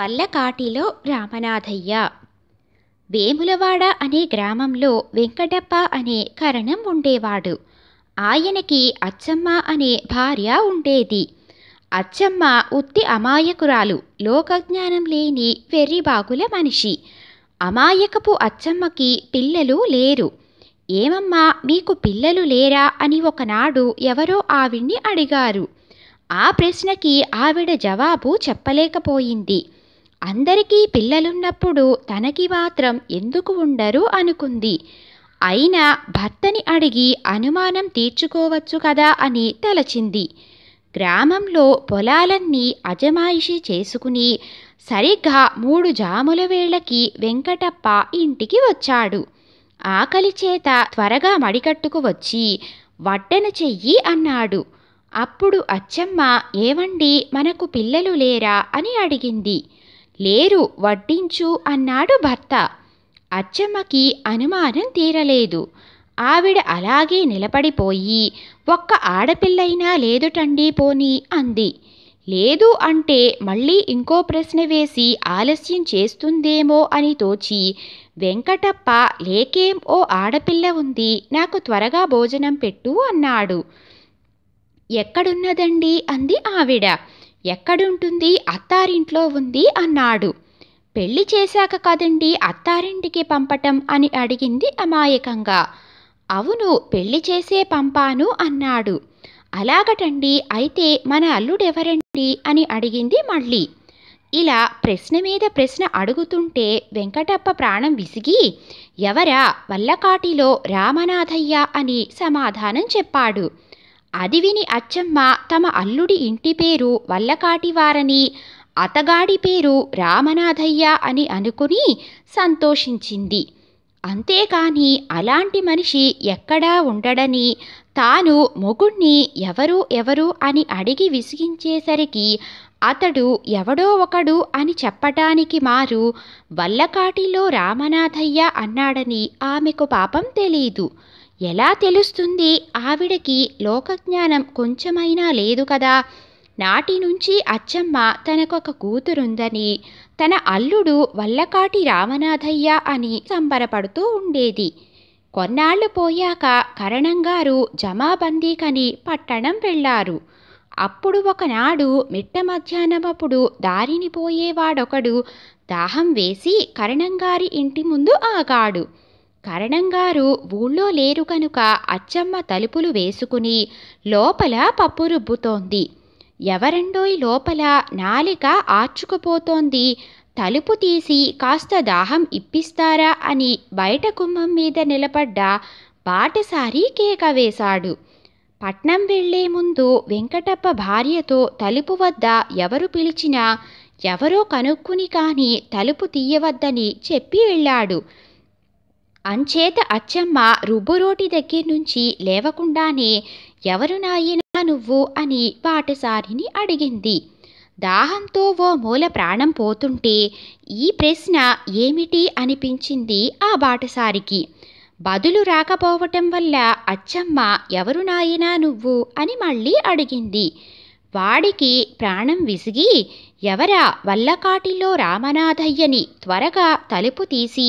వల్లకాటిలో రామనాథయ్య వేములవాడ అనే గ్రామంలో వెంకటప్ప అనే కరణం ఉండేవాడు ఆయనకి అచ్చమ్మ అనే భార్య ఉండేది అచ్చమ్మ ఉత్తి అమాయకురాలు లోకజ్ఞానం లేని వెర్రిబాగుల మనిషి అమాయకపు అచ్చమ్మకి పిల్లలు లేరు ఏమమ్మా మీకు పిల్లలు లేరా అని ఒకనాడు ఎవరో ఆవిడ్ని అడిగారు ఆ ప్రశ్నకి ఆవిడ జవాబు చెప్పలేకపోయింది అందరికీ పిల్లలున్నప్పుడు తనకి మాత్రం ఎందుకు ఉండరు అనుకుంది అయినా భర్తని అడిగి అనుమానం తీర్చుకోవచ్చు కదా అని తలచింది గ్రామంలో పొలాలన్నీ అజమాయిషి చేసుకుని సరిగ్గా మూడు జాముల వేళకి వెంకటప్ప ఇంటికి వచ్చాడు ఆకలి చేత త్వరగా మడికట్టుకు వచ్చి వడ్డన చెయ్యి అన్నాడు అప్పుడు అచ్చమ్మ ఏవండి మనకు పిల్లలు లేరా అని అడిగింది లేరు వడ్డించు అన్నాడు భర్త అచ్చమ్మకి అనుమానం తీరలేదు ఆవిడ అలాగే నిలబడిపోయి ఒక్క ఆడపిల్లైనా లేదుటండి పోని అంది లేదు అంటే మళ్ళీ ఇంకో ప్రశ్న వేసి ఆలస్యం చేస్తుందేమో అని తోచి వెంకటప్ప లేకేం ఓ ఆడపిల్ల ఉంది నాకు త్వరగా భోజనం పెట్టు అన్నాడు ఎక్కడున్నదండి అంది ఆవిడ ఎక్కడుంటుంది అత్తారింట్లో ఉంది అన్నాడు పెళ్లి చేశాక కదండి అత్తారింటికి పంపటం అని అడిగింది అమాయకంగా అవును పెళ్లి చేసే పంపాను అన్నాడు అలాగటండి అయితే మన అల్లుడెవరండి అని అడిగింది మళ్ళీ ఇలా ప్రశ్న మీద ప్రశ్న అడుగుతుంటే వెంకటప్ప ప్రాణం విసిగి ఎవరా వల్లకాటిలో రామనాథయ్య అని సమాధానం చెప్పాడు అది విని అచ్చమ్మ తమ అల్లుడి ఇంటి పేరు వల్లకాటివారని అతగాడి పేరు రామనాథయ్య అని అనుకుని సంతోషించింది అంతేకాని అలాంటి మనిషి ఎక్కడా ఉండడని తాను మొగుణ్ణి ఎవరు ఎవరు అని అడిగి విసిగించేసరికి అతడు ఎవడో ఒకడు అని చెప్పటానికి మారు వల్లకాటిలో రామనాథయ్య అన్నాడని ఆమెకు పాపం తెలీదు ఎలా తెలుస్తుంది ఆవిడకి లోకజ్ఞానం కొంచెమైనా లేదు కదా నాటి నుంచి అచ్చమ్మ తనకొక కూతురుందని తన అల్లుడు వల్లకాటి రామనాథయ్య అని సంబరపడుతూ ఉండేది కొన్నాళ్లు పోయాక కరణంగారు జమాబందీకని పట్టణం వెళ్ళారు అప్పుడు ఒకనాడు మిట్ట మధ్యాహ్నమప్పుడు దారిని పోయేవాడొకడు దాహం వేసి కరణంగారి ఇంటి ముందు ఆగాడు కరణంగారు ఊళ్ళో లేరు కనుక అచ్చమ్మ తలుపులు వేసుకుని లోపల పప్పు రుబ్బుతోంది ఎవరెండోయ్ లోపల నాలిక ఆర్చుకుపోతోంది తలుపు తీసి కాస్త దాహం ఇప్పిస్తారా అని బయట కుంభం మీద నిలబడ్డ బాటసారి కేక వేశాడు పట్నం వెళ్లే ముందు వెంకటప్ప భార్యతో తలుపు వద్ద ఎవరు పిలిచినా ఎవరో కనుక్కుని కాని తలుపు తీయవద్దని చెప్పి వెళ్ళాడు అంచేత అచ్చమ్మ రుబ్బురోటి దగ్గర నుంచి లేవకుండానే ఎవరు నాయనా నువ్వు అని పాటసారిని అడిగింది దాహంతో ఓ మూల ప్రాణం పోతుంటే ఈ ప్రశ్న ఏమిటి అనిపించింది ఆ బాటసారికి బదులు రాకపోవటం వల్ల అచ్చమ్మ ఎవరు నాయనా నువ్వు అని మళ్ళీ అడిగింది వాడికి ప్రాణం విసిగి ఎవరా వల్లకాటిలో రామనాథయ్యని త్వరగా తలుపు తీసి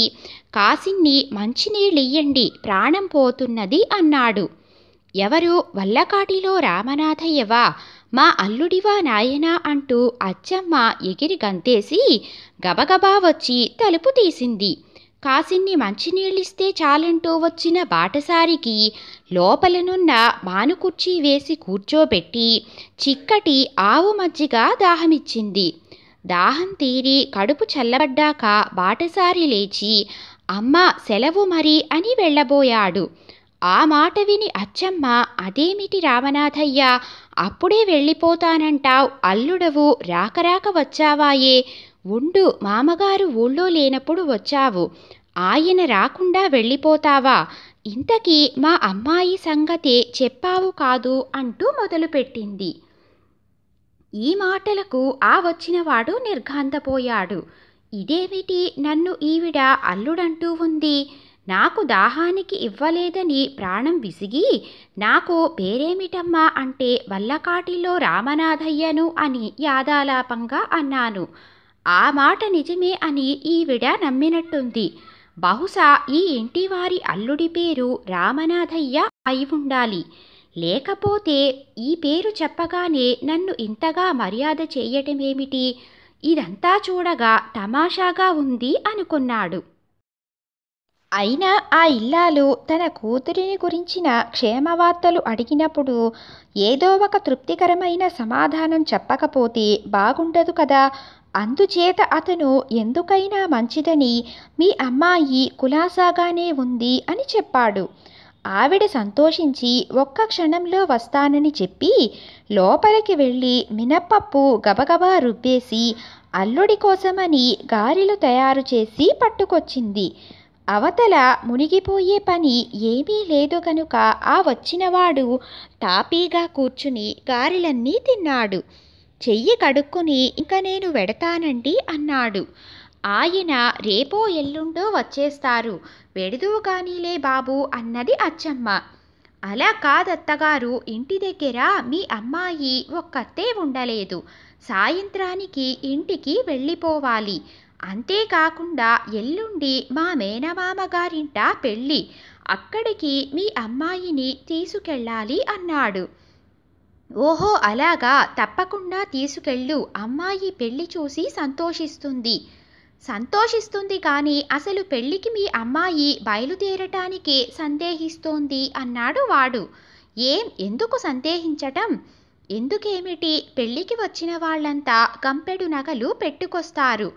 కాసిన్ని మంచినీళ్ళియ్యండి ప్రాణం పోతున్నది అన్నాడు ఎవరు వల్లకాటిలో రామనాథయ్యవా మా అల్లుడివా నాయనా అంటూ అచ్చమ్మ ఎగిరి గంతేసి గబగబా వచ్చి తలుపు తీసింది కాసిన్ని మంచినీళ్ళిస్తే చాలంటూ వచ్చిన బాటసారికి లోపలనున్న మానుకుర్చీ వేసి కూర్చోబెట్టి చిక్కటి ఆవు మజ్జిగ దాహమిచ్చింది దాహం తీరి కడుపు చల్లబడ్డాక బాటసారి లేచి అమ్మ సెలవు మరి అని వెళ్ళబోయాడు ఆ మాట విని అచ్చమ్మ అదేమిటి రామనాథయ్య అప్పుడే వెళ్ళిపోతానంటావు అల్లుడవు రాకరాక వచ్చావాయే ఉండు మామగారు ఊళ్ళో లేనప్పుడు వచ్చావు ఆయన రాకుండా వెళ్ళిపోతావా ఇంతకీ మా అమ్మాయి సంగతే చెప్పావు కాదు అంటూ మొదలుపెట్టింది ఈ మాటలకు ఆ వచ్చినవాడు నిర్ఘాంతపోయాడు ఇదేమిటి నన్ను ఈవిడ అల్లుడంటూ ఉంది నాకు దాహానికి ఇవ్వలేదని ప్రాణం విసిగి నాకు పేరేమిటమ్మా అంటే వల్లకాటిలో రామనాథయ్యను అని యాదాలాపంగా అన్నాను ఆ మాట నిజమే అని ఈవిడ నమ్మినట్టుంది బహుశా ఈ ఇంటివారి అల్లుడి పేరు రామనాథయ్య అయి ఉండాలి లేకపోతే ఈ పేరు చెప్పగానే నన్ను ఇంతగా మర్యాద చేయటమేమిటి ఇదంతా చూడగా తమాషాగా ఉంది అనుకున్నాడు అయినా ఆ ఇల్లాలు తన కూతురిని గురించిన క్షేమవార్తలు అడిగినప్పుడు ఏదో ఒక తృప్తికరమైన సమాధానం చెప్పకపోతే బాగుండదు కదా అందుచేత అతను ఎందుకైనా మంచిదని మీ అమ్మాయి కులాసాగానే ఉంది అని చెప్పాడు ఆవిడ సంతోషించి ఒక్క క్షణంలో వస్తానని చెప్పి లోపలికి వెళ్ళి మినప్పప్పు గబగబా రుబ్బేసి అల్లుడి కోసమని గారెలు తయారు చేసి పట్టుకొచ్చింది అవతల మునిగిపోయే పని ఏమీ లేదు కనుక ఆ వచ్చినవాడు తాపీగా కూర్చుని గారెలన్నీ తిన్నాడు చెయ్యి కడుక్కుని ఇంక నేను వెడతానండి అన్నాడు ఆయన రేపో ఎల్లుండో వచ్చేస్తారు వెడుదు కానీలే బాబు అన్నది అచ్చమ్మ అలా కాదత్తగారు ఇంటి దగ్గర మీ అమ్మాయి ఒక్కతే ఉండలేదు సాయంత్రానికి ఇంటికి వెళ్ళిపోవాలి అంతేకాకుండా ఎల్లుండి మా మేనమామ గారింట పెళ్ళి అక్కడికి మీ అమ్మాయిని తీసుకెళ్ళాలి అన్నాడు ఓహో అలాగా తప్పకుండా తీసుకెళ్ళు అమ్మాయి పెళ్లి చూసి సంతోషిస్తుంది సంతోషిస్తుంది కానీ అసలు పెళ్లికి మీ అమ్మాయి బయలుదేరటానికే సందేహిస్తోంది అన్నాడు వాడు ఏం ఎందుకు సందేహించటం ఎందుకేమిటి పెళ్ళికి వచ్చిన వాళ్ళంతా కంపెడు నగలు పెట్టుకొస్తారు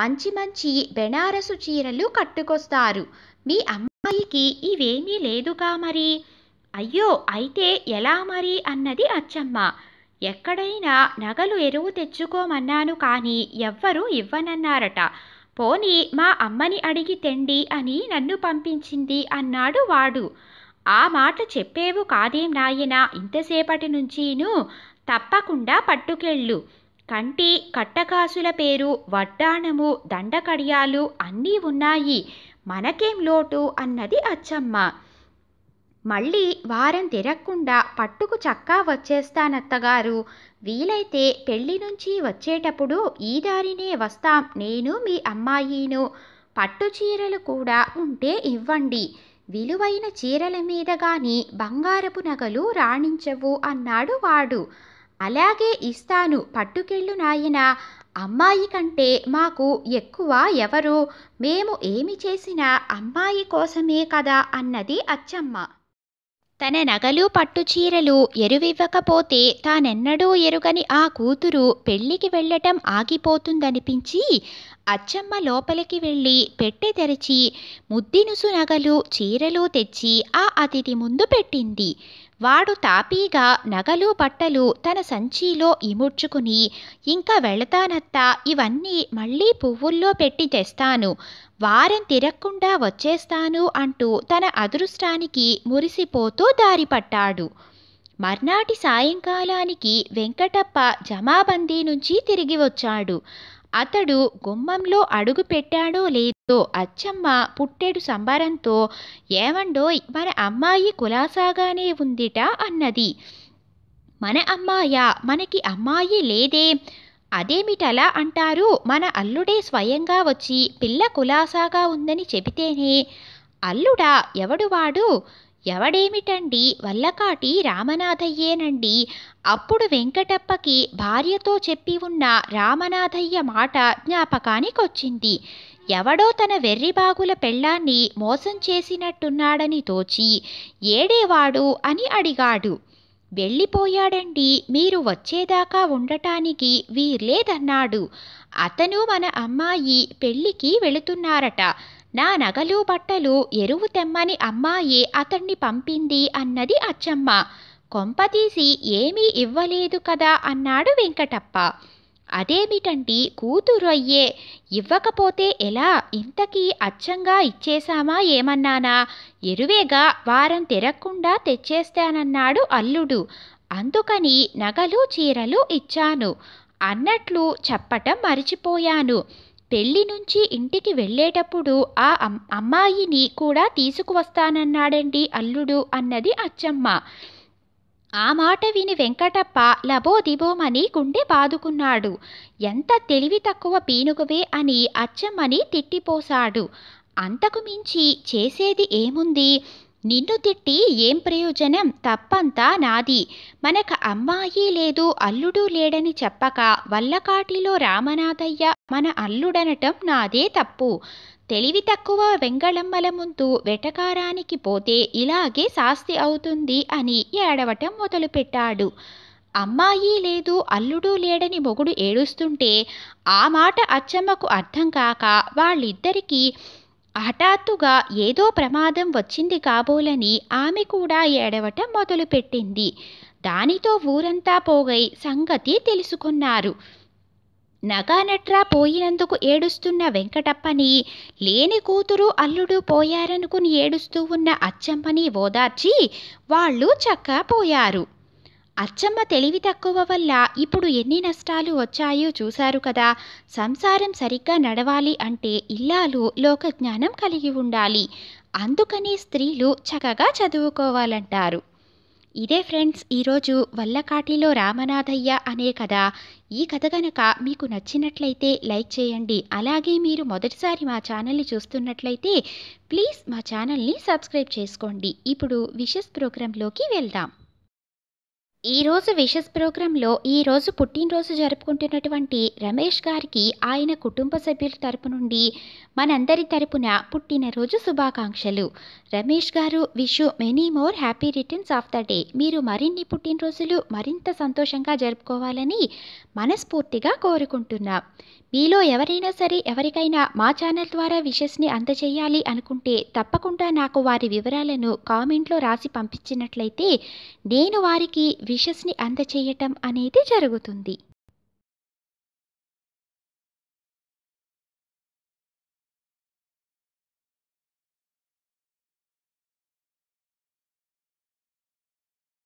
మంచి మంచి బెనారసు చీరలు కట్టుకొస్తారు మీ అమ్మాయికి ఇవేమీ లేదుగా మరి అయ్యో అయితే ఎలా మరి అన్నది అచ్చమ్మ ఎక్కడైనా నగలు ఎరువు తెచ్చుకోమన్నాను కానీ ఎవ్వరూ ఇవ్వనన్నారట పోనీ మా అమ్మని అడిగి తెండి అని నన్ను పంపించింది అన్నాడు వాడు ఆ మాట చెప్పేవు కాదేం నాయనా ఇంతసేపటి నుంచీను తప్పకుండా పట్టుకెళ్ళు కంటి కట్టకాసుల పేరు వడ్డాణము దండకడియాలు అన్నీ ఉన్నాయి మనకేం లోటు అన్నది అచ్చమ్మ మళ్ళీ వారం తిరగకుండా పట్టుకు చక్కా వచ్చేస్తానత్తగారు వీలైతే పెళ్లి నుంచి వచ్చేటప్పుడు ఈ దారినే వస్తాం నేను మీ అమ్మాయిను పట్టు చీరలు కూడా ఉంటే ఇవ్వండి విలువైన చీరల మీద గాని బంగారపు నగలు రాణించవు అన్నాడు వాడు అలాగే ఇస్తాను పట్టుకెళ్ళు నాయన అమ్మాయి కంటే మాకు ఎక్కువ ఎవరు మేము ఏమి చేసినా అమ్మాయి కోసమే కదా అన్నది అచ్చమ్మ తన నగలు పట్టుచీరలు ఎరువివ్వకపోతే తానెన్నడూ ఎరుగని ఆ కూతురు పెళ్లికి వెళ్ళటం ఆగిపోతుందనిపించి అచ్చమ్మ లోపలికి వెళ్ళి పెట్టె తెరిచి ముద్దినుసు నగలు చీరలు తెచ్చి ఆ అతిథి ముందు పెట్టింది వాడు తాపీగా నగలు బట్టలు తన సంచిలో ఇముడ్చుకుని ఇంకా వెళతానత్తా ఇవన్నీ మళ్ళీ పువ్వుల్లో పెట్టి తెస్తాను వారం తిరగకుండా వచ్చేస్తాను అంటూ తన అదృష్టానికి మురిసిపోతూ దారిపట్టాడు మర్నాటి సాయంకాలానికి వెంకటప్ప జమాబందీ నుంచి తిరిగి వచ్చాడు అతడు గుమ్మంలో అడుగు పెట్టాడో లేదు తో అచ్చమ్మ పుట్టేడు సంబారంతో ఏమండోయ్ మన అమ్మాయి కులాసాగానే ఉందిట అన్నది మన అమ్మాయ మనకి అమ్మాయి లేదే అదేమిటలా అంటారు మన అల్లుడే స్వయంగా వచ్చి పిల్ల కులాసాగా ఉందని చెబితేనే అల్లుడా ఎవడు వాడు ఎవడేమిటండి వల్లకాటి రామనాథయ్యేనండి అప్పుడు వెంకటప్పకి భార్యతో చెప్పి ఉన్న రామనాథయ్య మాట జ్ఞాపకానికొచ్చింది ఎవడో తన వెర్రిబాగుల పెళ్ళాన్ని మోసం చేసినట్టున్నాడని తోచి ఏడేవాడు అని అడిగాడు వెళ్ళిపోయాడండి మీరు వచ్చేదాకా ఉండటానికి వీర్లేదన్నాడు అతను మన అమ్మాయి పెళ్ళికి వెళుతున్నారట నా నగలు బట్టలు ఎరువు తెమ్మని అమ్మాయి అతన్ని పంపింది అన్నది అచ్చమ్మ కొంపతీసి ఏమీ ఇవ్వలేదు కదా అన్నాడు వెంకటప్ప అదేమిటండి కూతురు అయ్యే ఇవ్వకపోతే ఎలా ఇంతకీ అచ్చంగా ఇచ్చేశామా ఏమన్నానా ఎరువేగా వారం తిరగకుండా తెచ్చేస్తానన్నాడు అల్లుడు అందుకని నగలు చీరలు ఇచ్చాను అన్నట్లు చెప్పటం మరిచిపోయాను పెళ్లి నుంచి ఇంటికి వెళ్ళేటప్పుడు ఆ అమ్మాయిని కూడా తీసుకువస్తానన్నాడండి అల్లుడు అన్నది అచ్చమ్మ ఆ మాట విని వెంకటప్ప లబోదిబోమని గుండె బాదుకున్నాడు ఎంత తెలివి తక్కువ పీనుగవే అని అచ్చమ్మని తిట్టిపోశాడు అంతకు మించి చేసేది ఏముంది నిన్ను తిట్టి ఏం ప్రయోజనం తప్పంతా నాది మనక అమ్మాయి లేదు అల్లుడు లేడని చెప్పక వల్లకాటిలో రామనాథయ్య మన అల్లుడనటం నాదే తప్పు తెలివి తక్కువ వెంగళమ్మల ముందు వెటకారానికి పోతే ఇలాగే శాస్తి అవుతుంది అని ఏడవటం మొదలుపెట్టాడు అమ్మాయి లేదు అల్లుడు లేడని మొగుడు ఏడుస్తుంటే ఆ మాట అచ్చమ్మకు అర్థం కాక వాళ్ళిద్దరికీ హఠాత్తుగా ఏదో ప్రమాదం వచ్చింది కాబోలని ఆమె కూడా ఏడవటం మొదలుపెట్టింది దానితో ఊరంతా పోగై సంగతి తెలుసుకున్నారు నగానట్రా పోయినందుకు ఏడుస్తున్న వెంకటప్పని లేని కూతురు అల్లుడు పోయారనుకుని ఏడుస్తూ ఉన్న అచ్చమ్మని ఓదార్చి వాళ్ళు చక్కా పోయారు అచ్చమ్మ తెలివి తక్కువ వల్ల ఇప్పుడు ఎన్ని నష్టాలు వచ్చాయో చూశారు కదా సంసారం సరిగ్గా నడవాలి అంటే ఇల్లాలు లోకజ్ఞానం కలిగి ఉండాలి అందుకని స్త్రీలు చక్కగా చదువుకోవాలంటారు ఇదే ఫ్రెండ్స్ ఈరోజు వల్లకాటిలో రామనాథయ్య అనే కథ ఈ కథ కనుక మీకు నచ్చినట్లయితే లైక్ చేయండి అలాగే మీరు మొదటిసారి మా ఛానల్ని చూస్తున్నట్లయితే ప్లీజ్ మా ఛానల్ని సబ్స్క్రైబ్ చేసుకోండి ఇప్పుడు విషస్ ప్రోగ్రాంలోకి వెళ్దాం ఈరోజు విషస్ ప్రోగ్రాంలో ఈరోజు పుట్టినరోజు జరుపుకుంటున్నటువంటి రమేష్ గారికి ఆయన కుటుంబ సభ్యుల తరపు నుండి మనందరి తరపున పుట్టినరోజు శుభాకాంక్షలు రమేష్ గారు wish many more happy returns of the day మీరు మరిన్ని పుట్టినరోజులు మరింత సంతోషంగా జరుపుకోవాలని మనస్ఫూర్తిగా కోరుకుంటున్నాం మీలో ఎవరైనా సరే ఎవరికైనా మా ఛానల్ ద్వారా విషెస్ని అందజేయాలి అనుకుంటే తప్పకుండా నాకు వారి వివరాలను కామెంట్లో రాసి పంపించినట్లయితే నేను వారికి విషస్ని అందచేయటం అనేది జరుగుతుంది